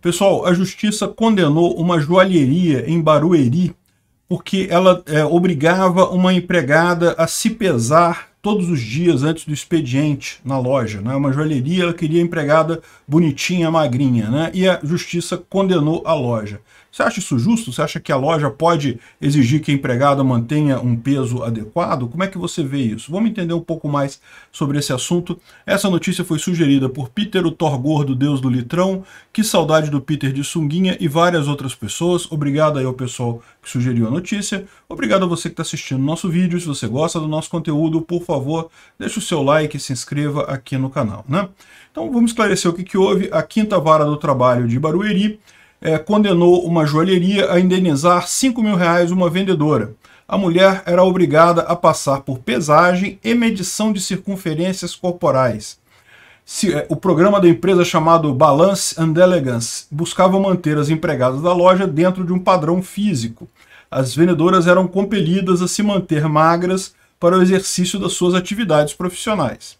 Pessoal, a justiça condenou uma joalheria em Barueri porque ela é, obrigava uma empregada a se pesar todos os dias antes do expediente na loja. Né? Uma joalheria, ela queria empregada bonitinha, magrinha, né? e a justiça condenou a loja. Você acha isso justo? Você acha que a loja pode exigir que a empregada mantenha um peso adequado? Como é que você vê isso? Vamos entender um pouco mais sobre esse assunto. Essa notícia foi sugerida por Peter, o Thor Gordo, Deus do Litrão, que saudade do Peter de Sunguinha e várias outras pessoas. Obrigado aí ao pessoal que sugeriu a notícia. Obrigado a você que está assistindo nosso vídeo. Se você gosta do nosso conteúdo, por favor, favor, deixe o seu like e se inscreva aqui no canal. Né? Então vamos esclarecer o que, que houve. A quinta vara do trabalho de Barueri é, condenou uma joalheria a indenizar 5 mil reais uma vendedora. A mulher era obrigada a passar por pesagem e medição de circunferências corporais eh, o programa da empresa chamado Balance and Elegance buscava manter as empregadas da loja dentro de um padrão físico. As vendedoras eram compelidas a se manter magras para o exercício das suas atividades profissionais.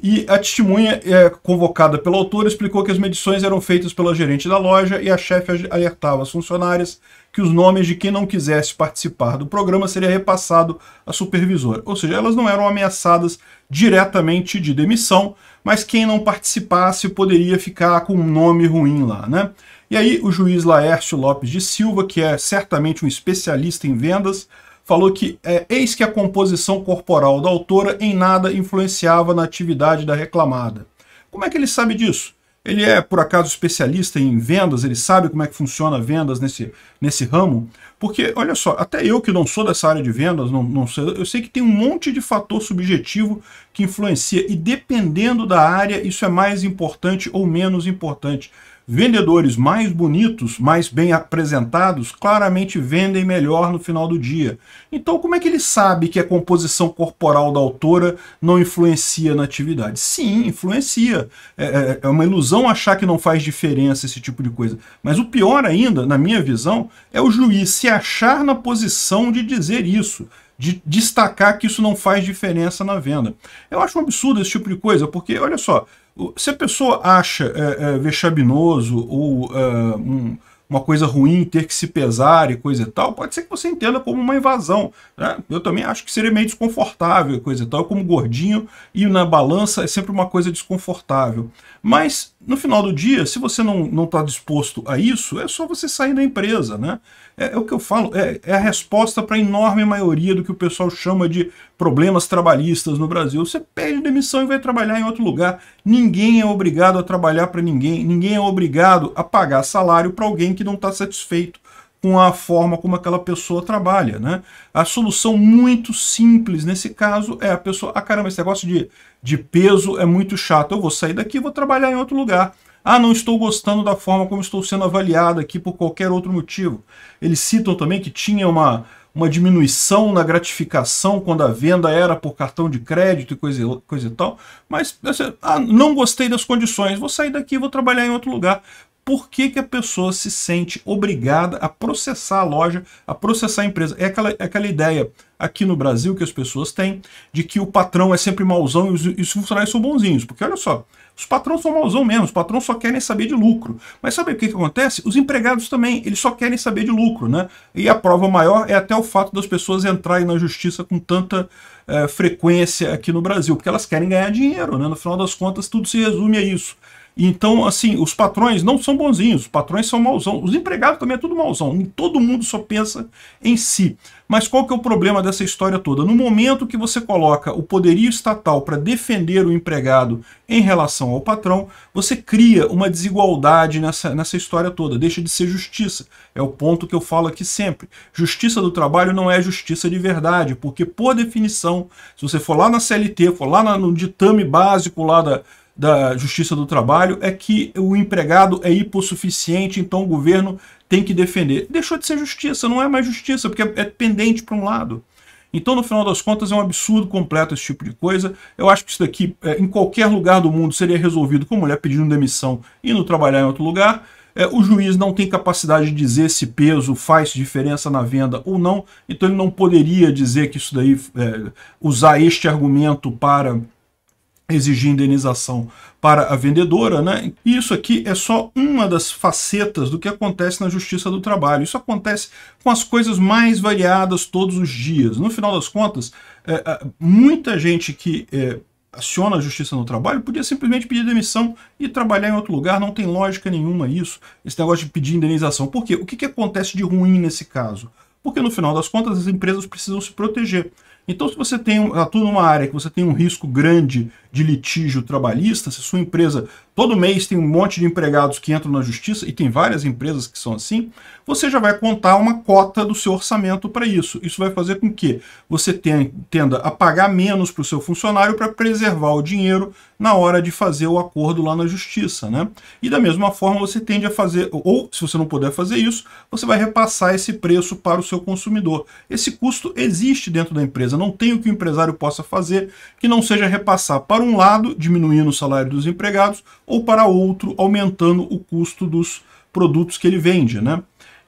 E a testemunha é, convocada pelo autor explicou que as medições eram feitas pela gerente da loja e a chefe alertava as funcionárias que os nomes de quem não quisesse participar do programa seria repassado à supervisora. Ou seja, elas não eram ameaçadas diretamente de demissão, mas quem não participasse poderia ficar com um nome ruim lá, né? E aí o juiz Laércio Lopes de Silva, que é certamente um especialista em vendas, falou que é, eis que a composição corporal da autora em nada influenciava na atividade da reclamada. Como é que ele sabe disso? Ele é, por acaso, especialista em vendas? Ele sabe como é que funciona vendas nesse, nesse ramo? Porque, olha só, até eu que não sou dessa área de vendas, não, não sei, eu sei que tem um monte de fator subjetivo que influencia, e dependendo da área, isso é mais importante ou menos importante. Vendedores mais bonitos, mais bem apresentados, claramente vendem melhor no final do dia. Então, como é que ele sabe que a composição corporal da autora não influencia na atividade? Sim, influencia. É, é, é uma ilusão achar que não faz diferença esse tipo de coisa. Mas o pior ainda, na minha visão, é o juiz se achar na posição de dizer isso de destacar que isso não faz diferença na venda. Eu acho um absurdo esse tipo de coisa, porque, olha só, se a pessoa acha é, é, vexaminoso ou é, um, uma coisa ruim, ter que se pesar e coisa e tal, pode ser que você entenda como uma invasão. Né? Eu também acho que seria meio desconfortável e coisa e tal. como gordinho, e na balança é sempre uma coisa desconfortável. Mas, no final do dia, se você não está disposto a isso, é só você sair da empresa. Né? É, é o que eu falo, é, é a resposta para a enorme maioria do que o pessoal chama de problemas trabalhistas no Brasil. Você pede demissão e vai trabalhar em outro lugar. Ninguém é obrigado a trabalhar para ninguém, ninguém é obrigado a pagar salário para alguém que não está satisfeito com a forma como aquela pessoa trabalha, né? A solução muito simples nesse caso é a pessoa, ah caramba, esse negócio de, de peso é muito chato, eu vou sair daqui e vou trabalhar em outro lugar. Ah, não estou gostando da forma como estou sendo avaliado aqui por qualquer outro motivo. Eles citam também que tinha uma, uma diminuição na gratificação quando a venda era por cartão de crédito e coisa, coisa e tal, mas assim, ah, não gostei das condições, vou sair daqui e vou trabalhar em outro lugar por que, que a pessoa se sente obrigada a processar a loja, a processar a empresa. É aquela, é aquela ideia aqui no Brasil que as pessoas têm de que o patrão é sempre mauzão e os, e os funcionários são bonzinhos. Porque olha só, os patrões são mauzão mesmo, os patrões só querem saber de lucro. Mas sabe o que, que acontece? Os empregados também, eles só querem saber de lucro, né? E a prova maior é até o fato das pessoas entrarem na justiça com tanta eh, frequência aqui no Brasil, porque elas querem ganhar dinheiro, né? No final das contas, tudo se resume a isso. Então, assim, os patrões não são bonzinhos, os patrões são mauzão. Os empregados também é tudo mauzão. Todo mundo só pensa em si. Mas qual que é o problema dessa história toda? No momento que você coloca o poderio estatal para defender o empregado em relação ao patrão, você cria uma desigualdade nessa, nessa história toda. Deixa de ser justiça. É o ponto que eu falo aqui sempre. Justiça do trabalho não é justiça de verdade, porque, por definição, se você for lá na CLT, for lá no ditame básico lá da da Justiça do Trabalho é que o empregado é hipossuficiente, então o governo tem que defender. Deixou de ser justiça, não é mais justiça, porque é pendente para um lado. Então, no final das contas, é um absurdo completo esse tipo de coisa. Eu acho que isso daqui, é, em qualquer lugar do mundo, seria resolvido com a mulher pedindo demissão e indo trabalhar em outro lugar. É, o juiz não tem capacidade de dizer se peso faz diferença na venda ou não, então ele não poderia dizer que isso daí, é, usar este argumento para exigir indenização para a vendedora, né? E isso aqui é só uma das facetas do que acontece na Justiça do Trabalho. Isso acontece com as coisas mais variadas todos os dias. No final das contas, é, muita gente que é, aciona a justiça no trabalho, podia simplesmente pedir demissão e trabalhar em outro lugar, não tem lógica nenhuma isso, esse negócio de pedir indenização. Por quê? O que, que acontece de ruim nesse caso? Porque no final das contas as empresas precisam se proteger. Então, se você tem, atua numa área que você tem um risco grande de litígio trabalhista, se sua empresa todo mês tem um monte de empregados que entram na justiça, e tem várias empresas que são assim, você já vai contar uma cota do seu orçamento para isso. Isso vai fazer com que você tenha, tenda a pagar menos para o seu funcionário para preservar o dinheiro na hora de fazer o acordo lá na justiça, né? E da mesma forma você tende a fazer, ou se você não puder fazer isso, você vai repassar esse preço para o seu consumidor. Esse custo existe dentro da empresa, não tem o que o empresário possa fazer que não seja repassar para um lado, diminuindo o salário dos empregados, ou para outro, aumentando o custo dos produtos que ele vende, né?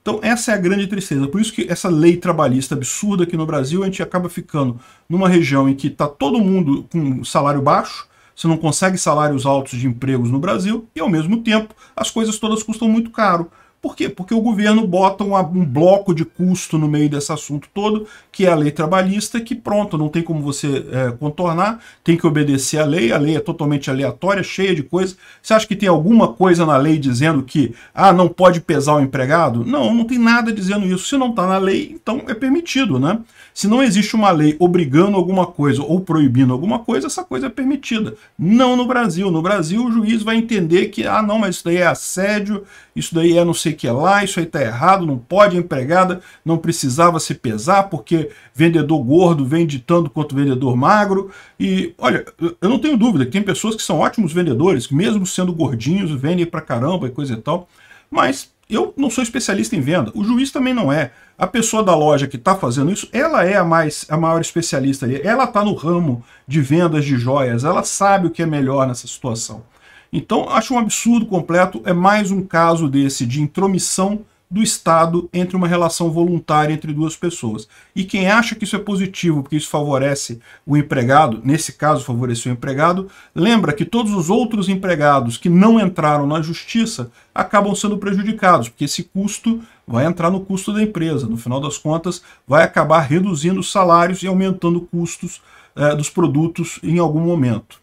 Então essa é a grande tristeza. Por isso que essa lei trabalhista absurda aqui no Brasil, a gente acaba ficando numa região em que está todo mundo com salário baixo, você não consegue salários altos de empregos no Brasil e, ao mesmo tempo, as coisas todas custam muito caro. Por quê? Porque o governo bota um, um bloco de custo no meio desse assunto todo, que é a lei trabalhista, que pronto, não tem como você é, contornar, tem que obedecer à lei, a lei é totalmente aleatória, cheia de coisas. Você acha que tem alguma coisa na lei dizendo que, ah, não pode pesar o empregado? Não, não tem nada dizendo isso. Se não está na lei, então é permitido, né? Se não existe uma lei obrigando alguma coisa ou proibindo alguma coisa, essa coisa é permitida. Não no Brasil. No Brasil, o juiz vai entender que, ah, não, mas isso daí é assédio, isso daí é não sei que é lá, isso aí tá errado, não pode, a empregada não precisava se pesar, porque vendedor gordo vende tanto quanto vendedor magro. E, olha, eu não tenho dúvida que tem pessoas que são ótimos vendedores, mesmo sendo gordinhos, vendem pra caramba e coisa e tal, mas eu não sou especialista em venda, o juiz também não é. A pessoa da loja que está fazendo isso, ela é a, mais, a maior especialista ali. Ela está no ramo de vendas de joias, ela sabe o que é melhor nessa situação. Então, acho um absurdo completo, é mais um caso desse de intromissão do Estado entre uma relação voluntária entre duas pessoas. E quem acha que isso é positivo, porque isso favorece o empregado, nesse caso favoreceu o empregado, lembra que todos os outros empregados que não entraram na justiça acabam sendo prejudicados, porque esse custo vai entrar no custo da empresa. No final das contas, vai acabar reduzindo os salários e aumentando custos eh, dos produtos em algum momento.